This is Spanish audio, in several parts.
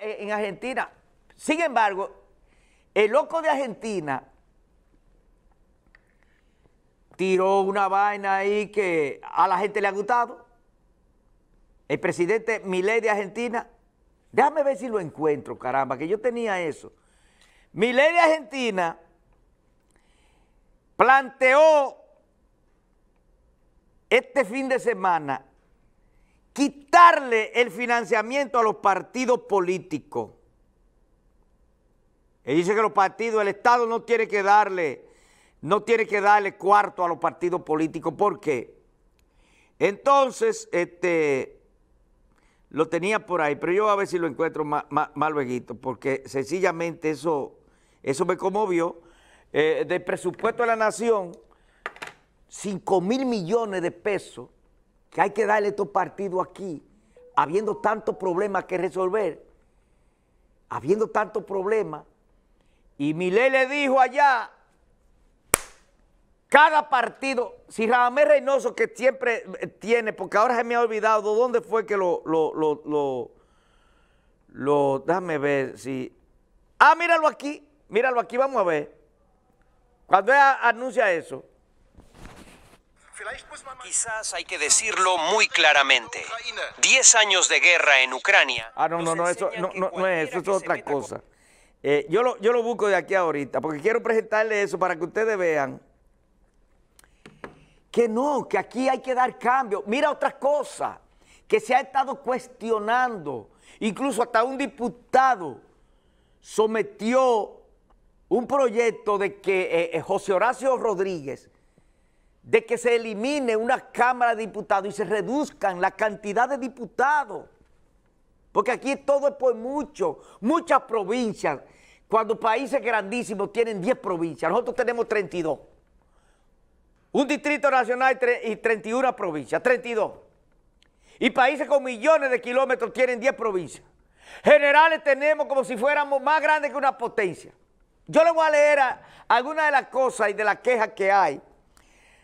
Eh, en Argentina. Sin embargo, el loco de Argentina tiró una vaina ahí que a la gente le ha gustado. El presidente Milei de Argentina, déjame ver si lo encuentro, caramba, que yo tenía eso. Milei de Argentina planteó este fin de semana darle el financiamiento a los partidos políticos. Él dice que los partidos, el Estado no tiene que darle, no tiene que darle cuarto a los partidos políticos. ¿Por qué? Entonces, este, lo tenía por ahí, pero yo a ver si lo encuentro más, porque sencillamente eso, eso me conmovió. Eh, del presupuesto de la nación, 5 mil millones de pesos que hay que darle a estos partidos aquí habiendo tantos problemas que resolver, habiendo tantos problemas, y Milé le dijo allá, cada partido, si Ramé Reynoso que siempre eh, tiene, porque ahora se me ha olvidado dónde fue que lo, lo, lo, lo déjame ver si, ah, míralo aquí, míralo aquí, vamos a ver, cuando ella anuncia eso, Quizás hay que decirlo muy claramente. Diez años de guerra en Ucrania. Ah, no, no, no, eso es, otra cosa. Eh, yo, lo, yo lo busco de aquí ahorita, porque quiero presentarle eso para que ustedes vean que no, que aquí hay que dar cambio. Mira otra cosa que se ha estado cuestionando, incluso hasta un diputado sometió un proyecto de que eh, eh, José Horacio Rodríguez de que se elimine una Cámara de Diputados y se reduzcan la cantidad de diputados. Porque aquí todo es por mucho, muchas provincias. Cuando países grandísimos tienen 10 provincias, nosotros tenemos 32. Un distrito nacional y 31 provincias, 32. Y países con millones de kilómetros tienen 10 provincias. Generales tenemos como si fuéramos más grandes que una potencia. Yo le voy a leer algunas de las cosas y de las quejas que hay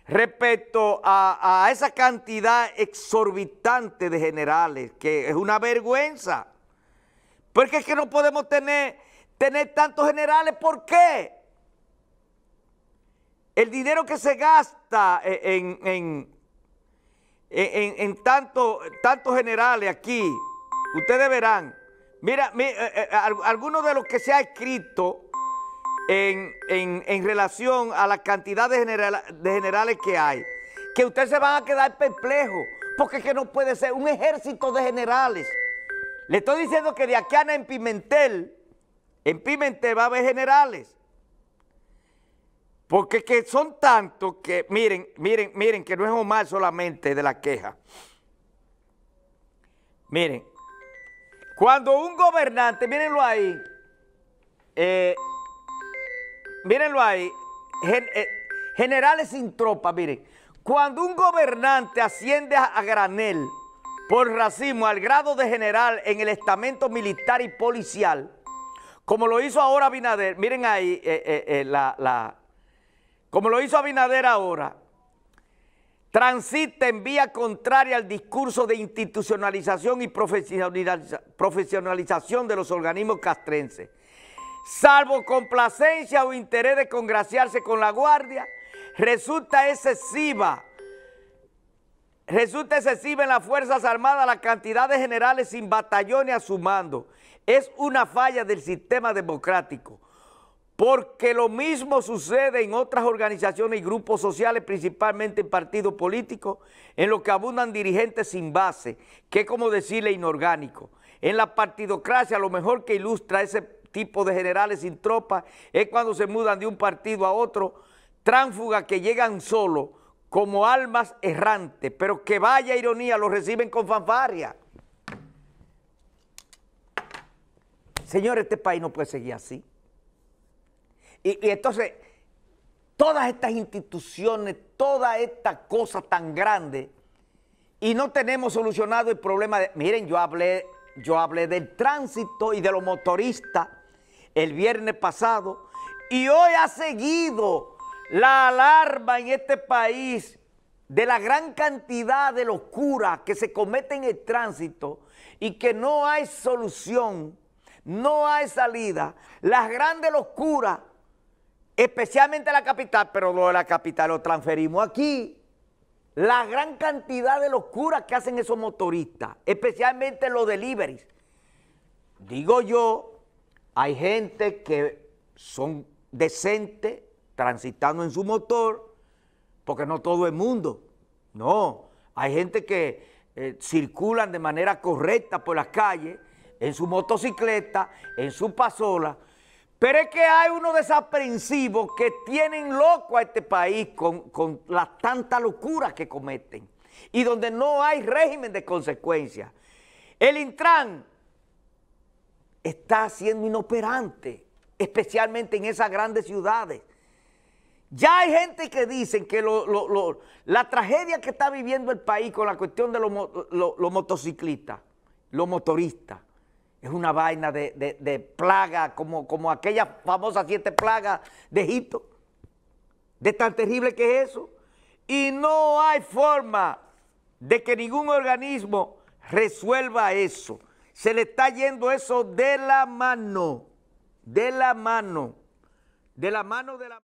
respecto a, esa cantidad exorbitante de generales, que es una vergüenza. Porque es que no podemos tener, tantos generales, ¿por qué? El dinero que se gasta e, en, en, e, tantos generales aquí, ustedes verán, mira, eh, eh, algunos de los que se ha escrito, en, relación a la cantidad de, de generales que hay, que ustedes se van a quedar perplejos, porque es que no puede ser un ejército de generales. Le estoy diciendo que de aquí a en Pimentel, en Pimentel va a haber generales. Porque que son tantos que, miren, miren, miren, que no es Omar solamente de la queja. Miren, cuando un gobernante, mírenlo ahí, eh, mírenlo ahí, eh, generales sin tropa, miren. Cuando un gobernante asciende a, granel por racismo al grado de general en el estamento militar y policial, como lo hizo ahora Abinader, miren ahí eh, eh, como lo hizo Abinader ahora, transita en vía contraria al discurso de institucionalización y profesionalización de los organismos castrenses salvo complacencia o interés de congraciarse con la guardia, resulta excesiva. Resulta excesiva en las Fuerzas Armadas la cantidad de generales sin batallones a su mando. Es una falla del sistema democrático, porque lo mismo sucede en otras organizaciones y grupos sociales, principalmente en partidos políticos, en los que abundan dirigentes sin base, que es como decirle inorgánico. En la partidocracia lo mejor que ilustra ese tipo de generales sin tropas, es cuando se mudan de un partido a otro, tránsfugas que llegan solos como almas errantes, pero que vaya ironía, los reciben con fanfarria. Señores, este país no puede seguir así. Y, entonces, todas estas instituciones, toda esta cosa tan grande y no tenemos solucionado el problema de... Miren, yo hablé, yo hablé del tránsito y de los motoristas el viernes pasado y hoy ha seguido la alarma en este país de la gran cantidad de locuras que se cometen en el tránsito y que no hay solución, no hay salida. Las grandes locuras, especialmente la capital, pero lo de la capital lo transferimos aquí. La gran cantidad de locuras que hacen esos motoristas, especialmente los deliveries. Digo yo hay gente que son decentes transitando en su motor, porque no todo el mundo, no. Hay gente que eh, circulan de manera correcta por las calles, en su motocicleta, en su pasola, pero es que hay unos desaprensivos que tienen loco a este país con, con las tantas locuras que cometen y donde no hay régimen de consecuencias. El Intran está siendo inoperante, especialmente en esas grandes ciudades. Ya hay gente que dice que la tragedia que está viviendo el país con la cuestión de los motociclistas, los motoristas, es una vaina de, plaga, como, como aquellas famosas siete plagas de Egipto, de tan terrible que es eso. Y no hay forma de que ningún organismo resuelva eso. Se le está yendo eso de la mano, de la mano, de la mano de la